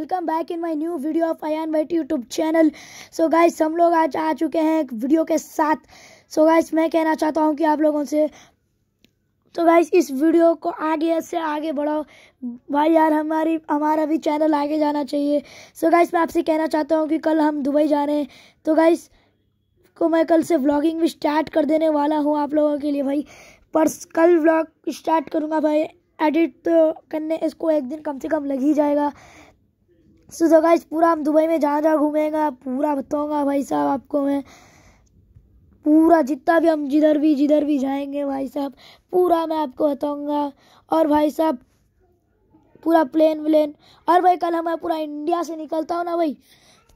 welcome back in my new video of Ayan white YouTube channel so guys हम लोग आज आ चुके हैं एक वीडियो के साथ सो so गाइस मैं कहना चाहता हूँ कि आप लोगों से तो गाइस इस वीडियो को आगे से आगे बढ़ाओ भाई यार हमारी हमारा भी चैनल आगे जाना चाहिए सो so गाइस मैं आपसे कहना चाहता हूँ कि कल हम दुबई जा रहे हैं तो गाइस को मैं कल से ब्लॉगिंग भी स्टार्ट कर देने वाला हूँ आप लोगों के लिए भाई पर कल ब्लॉग स्टार्ट करूँगा भाई एडिट तो करने इसको एक दिन कम से कम लग ही जाएगा सो तो गाइस पूरा हम दुबई में जहाँ जहाँ घूमेंगे पूरा बताऊँगा भाई साहब आपको मैं पूरा जितना भी हम जिधर भी जिधर भी जाएंगे भाई साहब पूरा मैं आपको बताऊँगा और भाई साहब पूरा प्लेन व्लेन और भाई कल हमें पूरा इंडिया से निकलता हूँ ना भाई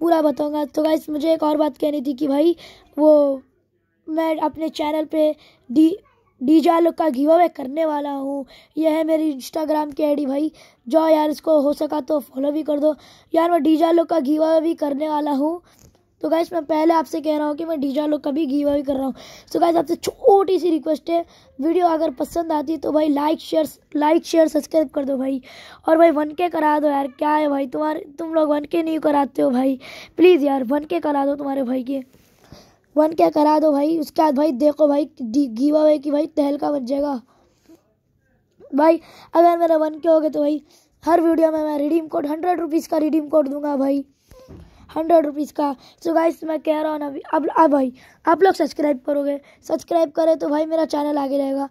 पूरा बताऊँगा तो गाइस मुझे एक और बात कहनी थी कि भाई वो मैं अपने चैनल पे डी डी जालो का गिव अवे करने वाला हूँ यह है मेरी इंस्टाग्राम की आईडी भाई जो यार इसको हो सका तो फॉलो भी कर दो यार मैं डी जालो का गिव अवे भी करने वाला हूँ तो गाइस मैं पहले आपसे कह रहा हूँ कि मैं डीजा लोग का भी गिव अवे कर रहा हूँ सो गाइस आपसे छोटी सी रिक्वेस्ट है वीडियो अगर पसंद आती तो भाई like share like share subscribe कर दो भाई और भाई वन के करा दो यार क्या है भाई तुम्हारे तुम लोग वन के नहीं कराते हो भाई प्लीज़ यार वन के करा दो तुम्हारे भाई के वन क्या करा दो भाई उसके बाद भाई देखो भाई गीवा भाई कि भाई तहलका बच जाएगा भाई अगर मेरा वन के हो गए तो भाई हर वीडियो में मैं रिडीम कोड हंड्रेड रुपीज़ का रिडीम कोड दूंगा भाई हंड्रेड रुपीज़ का सो so गाइस मैं कह रहा हूँ ना अभी अब अब भाई आप लोग सब्सक्राइब करोगे सब्सक्राइब करें तो भाई मेरा चैनल आगे रहेगा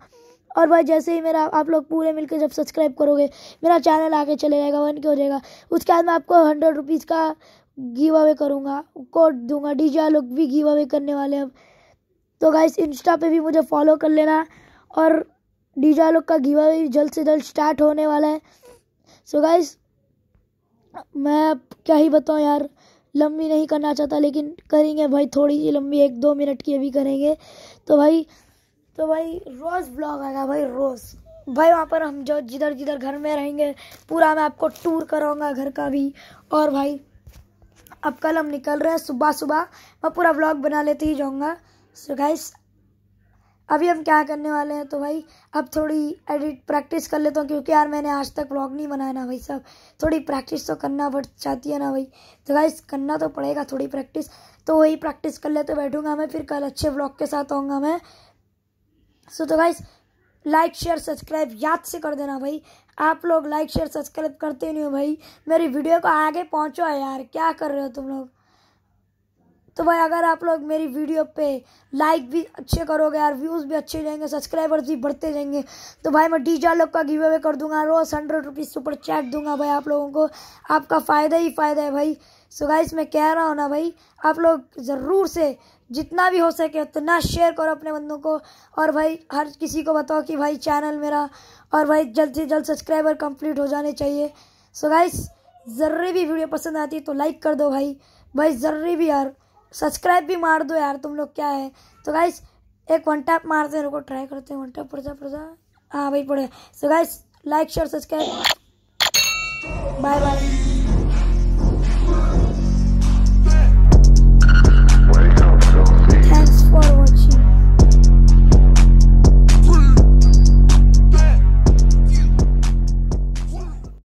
और भाई जैसे ही मेरा आप लोग पूरे मिलकर जब सब्सक्राइब करोगे मेरा चैनल आगे चले जाएगा वन के हो जाएगा उसके बाद मैं आपको हंड्रेड रुपीज़ का गिव अवे करूँगा कोड दूंगा डीजे लोग भी गिव अवे करने वाले अब तो गाइस इंस्टा पे भी मुझे फॉलो कर लेना और डीजे लोग का गिव अवे जल्द से जल्द स्टार्ट होने वाला है सो so गाइस मैं क्या ही बताऊँ यार लंबी नहीं करना चाहता लेकिन करेंगे भाई थोड़ी सी लंबी एक दो मिनट की अभी करेंगे तो भाई तो भाई रोज़ ब्लॉग आएगा भाई रोज़ भाई वहाँ पर हम जो जिधर जिधर घर में रहेंगे पूरा मैं आपको टूर कराऊंगा घर का भी और भाई अब कल हम निकल रहे हैं सुबह सुबह मैं पूरा व्लॉग बना लेते ही जाऊँगा सो गाइस अभी हम क्या करने वाले हैं तो भाई अब थोड़ी एडिट प्रैक्टिस कर लेता हूँ क्योंकि यार मैंने आज तक व्लॉग नहीं बनाया ना भाई सब थोड़ी प्रैक्टिस तो करना पड़ चाहती है ना भाई तो गाइस करना तो पड़ेगा थोड़ी प्रैक्टिस तो वही प्रैक्टिस कर लेते बैठूँगा मैं फिर कल अच्छे व्लॉग के साथ आऊँगा मैं सो तो गाइस लाइक शेयर सब्सक्राइब याद से कर देना भाई आप लोग लाइक शेयर सब्सक्राइब करते नहीं हो भाई मेरी वीडियो को आगे पहुंचो यार क्या कर रहे हो तुम लोग तो भाई अगर आप लोग मेरी वीडियो पे लाइक भी अच्छे करोगे यार व्यूज़ भी अच्छे जाएंगे सब्सक्राइबर्स भी बढ़ते जाएंगे तो भाई मैं डीजा लोग का गिव अवे कर दूंगा रोज़ हंड्रेड रुपीज़ सुपर चैट दूंगा भाई आप लोगों को आपका फ़ायदा ही फ़ायदा है भाई सो गाइस मैं कह रहा हूँ ना भाई आप लोग ज़रूर से जितना भी हो सके उतना शेयर करो अपने बंदों को और भाई हर किसी को बताओ कि भाई चैनल मेरा और भाई जल्द से जल्द सब्सक्राइबर कंप्लीट हो जाने चाहिए सो गाइस ज़रूरी भी वीडियो पसंद आती है तो लाइक कर दो भाई भाई ज़रूरी भी यार सब्सक्राइब भी मार दो यार तुम लोग क्या है तो गाइस एक वन टैप मारते हैं रुको ट्राई करते हैं वन टैप पड़ पड़ता हाँ भाई पड़े so guys like share subscribe bye bye